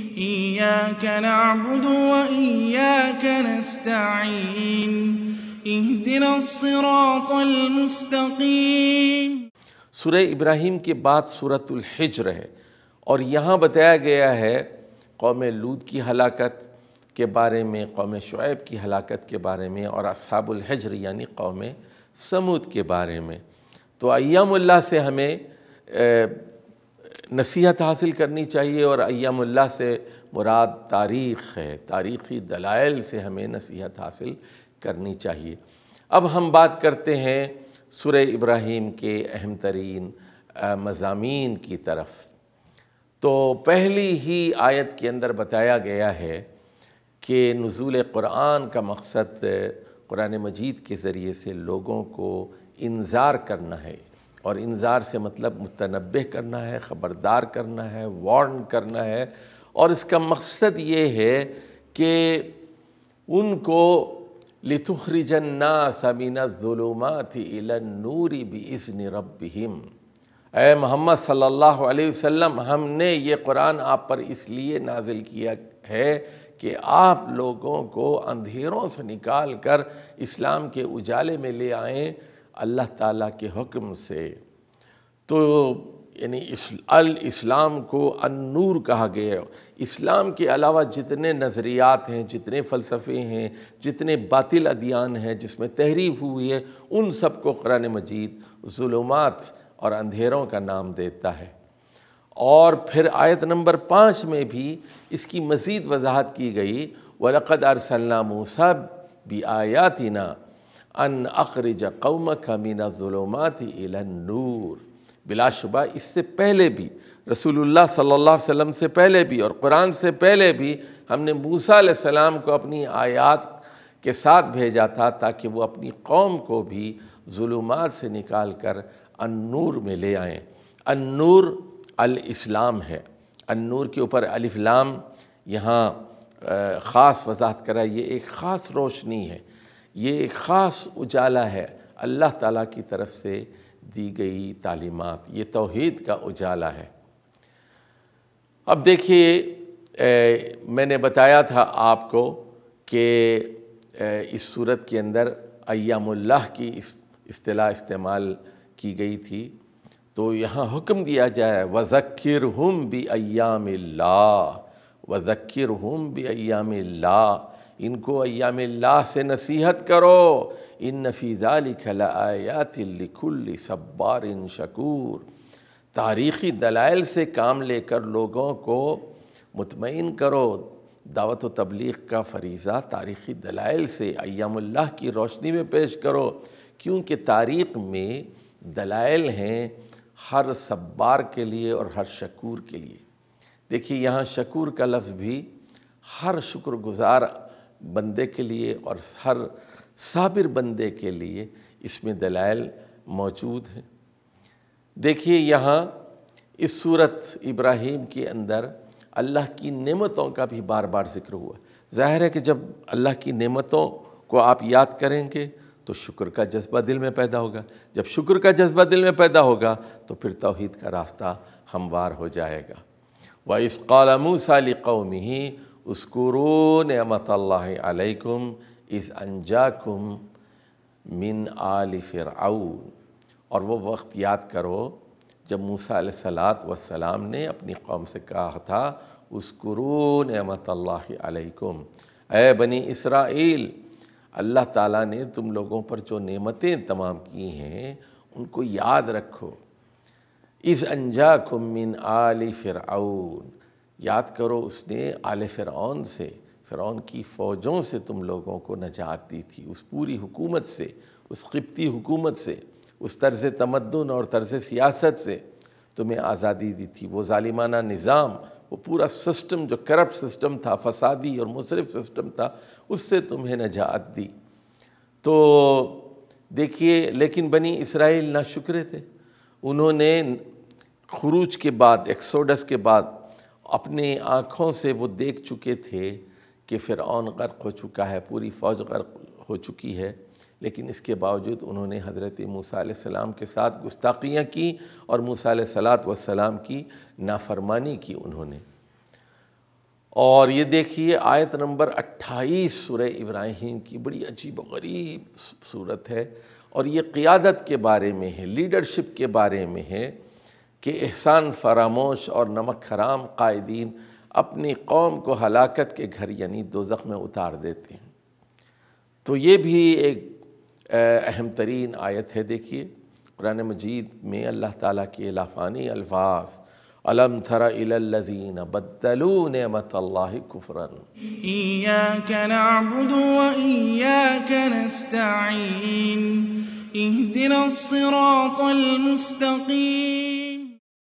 إِيَّاكَ نَعْبُدُ وَإِيَّاكَ نَسْتَعِينُ اهدنا الصراط المستقيم सूर्य इब्राहिम के बाद सूरतुल हिज्र है और यहाँ बताया गया है कौम लूद की हलाकत के बारे में कौम शुएब की हलाकत के बारे में और असहाबुल हिज्र यानी कौम समूद के बारे में तो अयामुल्ला से हमें नसीहत हासिल करनी चाहिए और अयामुल्ला से मुराद तारीख़ है तारीख़ी दलाइल से हमें नसीहत हासिल करनी चाहिए अब हम बात करते हैं सुर इब्राहीम के अहम तरीन मजामी की तरफ तो पहली ही आयत के अंदर बताया गया है कि नज़ुल क़ुरान का मकसद क़ुरान मजीद के ज़रिए से लोगों को इंजार करना है और इंजार से मतलब मुतनब करना है ख़बरदार करना है वार्न करना है और इसका मकसद ये है कि उनको लितुखरिजन्ना समीना थी नूरी भी इसने रबिम ए मोहम्मद सल्लल्लाहु अलैहि वसल्लम हमने ये कुरान आप पर इसलिए नाजिल किया है कि आप लोगों को अंधेरों से निकाल कर इस्लाम के उजाले में ले आएँ अल्लाह ताला के हुक्म से तो यानी इस, अल इस्लाम को अनूर कहा गया है इस्लाम के अलावा जितने नज़रियात हैं जितने फ़लसफ़े हैं जितने बातिल अदियान हैं जिसमें तहरीफ हुई है उन सब को कुरान मजीद जुलूमात और अंधेरों का नाम देता है और फिर आयत नंबर पाँच में भी इसकी मज़ीद वजाहत की गई वलक़द अरसल्ला मूसब भी आयातिना अन अखरज कौम कमीना ज़ुलमात नूर बिलाशुबा इससे पहले भी रसूलुल्लाह सल्लल्लाहु अलैहि वसल्लम से पहले भी और कुरान से पहले भी हमने मूसा सलाम को अपनी आयात के साथ भेजा था ताकि वो अपनी कौम को भी जुलूमात से निकाल कर अन्नूर में ले आएँ अन्नूर अल इस्लाम है अन्नूर के ऊपर अलफ़लाम यहाँ ख़ास वजाहत कराई ये एक ख़ास रोशनी है ये एक ख़ास उजाला है अल्लाह ताला की तरफ से दी गई तालीमत ये तोहद का उजाला है अब देखिए मैंने बताया था आपको कि इस सूरत के अंदर अयामुल्लाह की इस, इस्तेमाल की गई थी तो यहाँ हुक्म दिया जाए वज़क्र हम भी अयाम ला वज़क्र हम भी अयाम ला इनको अयाम से नसीहत करो इन लिखला नफीज़ालिखलायातिल्लिकुल्ल सब्बार इन शकूर तारीख़ी दलाइल से काम लेकर लोगों को मुतमिन करो दावत तबलीग का फरीज़ा तारीख़ी दलाइल से अयामुल्लाह की रोशनी में पेश करो क्योंकि तारीख़ में दलाइल हैं हर सब्बार के लिए और हर शकूर के लिए देखिए यहाँ शकूर का लफ्ज़ भी हर शुक्रगुजार बंदे के लिए और हर साबिर बंदे के लिए इसमें दलाइल मौजूद हैं देखिए यहाँ इस सूरत इब्राहिम के अंदर अल्लाह की नेमतों का भी बार बार जिक्र हुआ ज़ाहिर है कि जब अल्लाह की नेमतों को आप याद करेंगे तो शुक्र का जज्बा दिल में पैदा होगा जब शुक्र का जज्बा दिल में पैदा होगा तो फिर तोहद का रास्ता हमवार हो जाएगा व इस कौमी ही uskuru ni'matallahi इस अंजाकुम मिन आल फिर और वो वक्त याद करो जब मूसा सलात वसलाम ने अपनी कौम से कहा था उसकुरू नमतम ए बनी इसराइल अल्लाह ताला ने तुम लोगों पर जो नेमतें तमाम की हैं उनको याद रखो इस अंजाकुम मिन आल फ़िरआउन याद करो उसने आले फ़िरौन से फ़िरौन की फ़ौजों से तुम लोगों को नजात दी थी उस पूरी हुकूमत से उस खिबती हुकूमत से उस तर्ज़ तमदन और तर्ज़ सियासत से तुम्हें आज़ादी दी थी वो ालिमाना निज़ाम वो पूरा सिस्टम जो करप्ट सिस्टम था फसादी और मुसरफ सिस्टम था उससे तुम्हें नजात दी तो देखिए लेकिन बनी इसराइल ना शुक्र थे उन्होंने खरूज के बाद एक्सोडस के बाद अपने आँखों से वो देख चुके थे कि फिर ऑन गर्क हो चुका है पूरी फ़ौज गर्क हो चुकी है लेकिन इसके बावजूद उन्होंने हज़रत मूसा सलाम के साथ गुस्ताखियाँ की और मूसा सलात वसलाम की नाफरमानी की उन्होंने और ये देखिए आयत नंबर 28 सुर इब्राहिम की बड़ी अजीब गरीब सूरत है और ये क़ियादत के बारे में है लीडरशिप के बारे में है कि एहसान फरामोश और नमक हराम कायदीन अपनी कौम को हलाकत के घर यानी जख्म में उतार देते हैं तो ये भी एक अहम तरीन आयत है देखिए कुरान मजीद में अल्लाह ताला के लाफानी अल्फाज अलम थरा बदलू नेमत अल्लाह